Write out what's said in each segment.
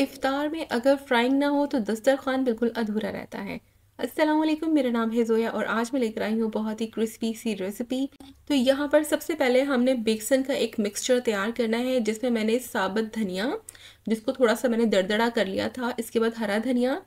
इफ्तार में अगर फ्राइंग ना हो तो दस्तरखान बिल्कुल अधूरा रहता है असलम मेरा नाम है जोया और आज मैं लेकर आई हूँ बहुत ही क्रिस्पी सी रेसिपी तो यहाँ पर सबसे पहले हमने बेसन का एक मिक्सचर तैयार करना है जिसमें मैंने साबत धनिया जिसको थोड़ा सा मैंने दरदड़ा कर लिया था इसके बाद हरा धनिया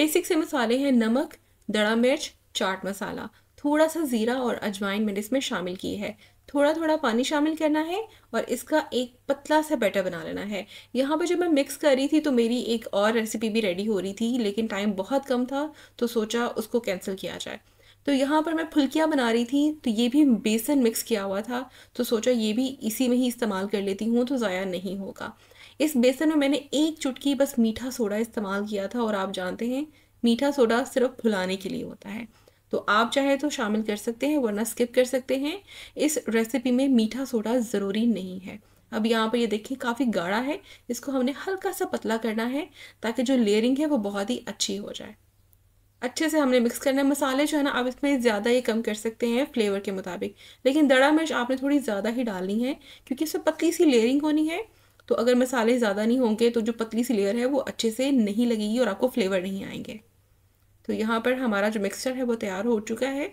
बेसिक से मसाले हैं नमक दड़ा मिर्च चाट मसाला थोड़ा सा ज़ीरा और अजवाइन मैंने इसमें शामिल की है थोड़ा थोड़ा पानी शामिल करना है और इसका एक पतला सा बैटर बना लेना है यहाँ पर जब मैं मिक्स कर रही थी तो मेरी एक और रेसिपी भी रेडी हो रही थी लेकिन टाइम बहुत कम था तो सोचा उसको कैंसिल किया जाए तो यहाँ पर मैं फुल्कियाँ बना रही थी तो ये भी बेसन मिक्स किया हुआ था तो सोचा ये भी इसी में ही इस्तेमाल कर लेती हूँ तो ज़ाया नहीं होगा इस बेसन में मैंने एक चुटकी बस मीठा सोडा इस्तेमाल किया था और आप जानते हैं मीठा सोडा सिर्फ फुलाने के लिए होता है तो आप चाहे तो शामिल कर सकते हैं वरना स्किप कर सकते हैं इस रेसिपी में मीठा सोडा ज़रूरी नहीं है अब यहाँ पर ये देखिए काफ़ी गाढ़ा है इसको हमने हल्का सा पतला करना है ताकि जो लेयरिंग है वो बहुत ही अच्छी हो जाए अच्छे से हमने मिक्स करना है मसाले जो है ना आप इसमें ज़्यादा ये कम कर सकते हैं फ्लेवर के मुताबिक लेकिन दड़ा मिर्च आपने थोड़ी ज़्यादा ही डालनी है क्योंकि इसमें पतली सी लेयरिंग होनी है तो अगर मसाले ज़्यादा नहीं होंगे तो जो पतली सी लेयर है वो अच्छे से नहीं लगेगी और आपको फ्लेवर नहीं आएंगे तो यहाँ पर हमारा जो मिक्सचर है वो तैयार हो चुका है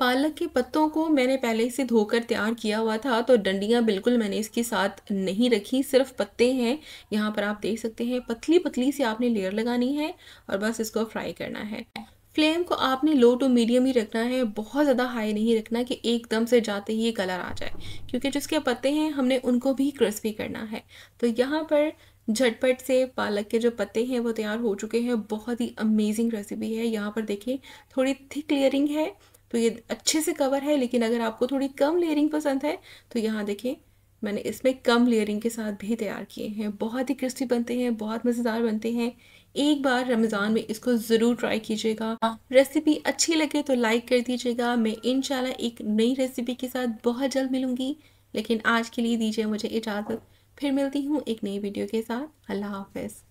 पालक के पत्तों को मैंने पहले से धोकर तैयार किया हुआ था तो डंडियाँ बिल्कुल मैंने इसके साथ नहीं रखी सिर्फ पत्ते हैं यहाँ पर आप देख सकते हैं पतली पतली से आपने लेयर लगानी है और बस इसको फ्राई करना है फ्लेम को आपने लो टू मीडियम ही रखना है बहुत ज़्यादा हाई नहीं रखना कि एकदम से जाते ही ये कलर आ जाए क्योंकि जिसके पत्ते हैं हमने उनको भी क्रिस्पी करना है तो यहाँ पर झटपट से पालक के जो पत्ते हैं वो तैयार हो चुके हैं बहुत ही अमेजिंग रेसिपी है यहाँ पर देखिए थोड़ी थिक लेयरिंग है तो ये अच्छे से कवर है लेकिन अगर आपको थोड़ी कम लेयरिंग पसंद है तो यहाँ देखिए मैंने इसमें कम लेयरिंग के साथ भी तैयार किए हैं बहुत ही क्रिस्पी बनते हैं बहुत मज़ेदार बनते हैं एक बार रमज़ान में इसको ज़रूर ट्राई कीजिएगा रेसिपी अच्छी लगे तो लाइक कर दीजिएगा मैं इन एक नई रेसिपी के साथ बहुत जल्द मिलूँगी लेकिन आज के लिए दीजिए मुझे इजाज़त फिर मिलती हूँ एक नई वीडियो के साथ अल्लाह हाफिज़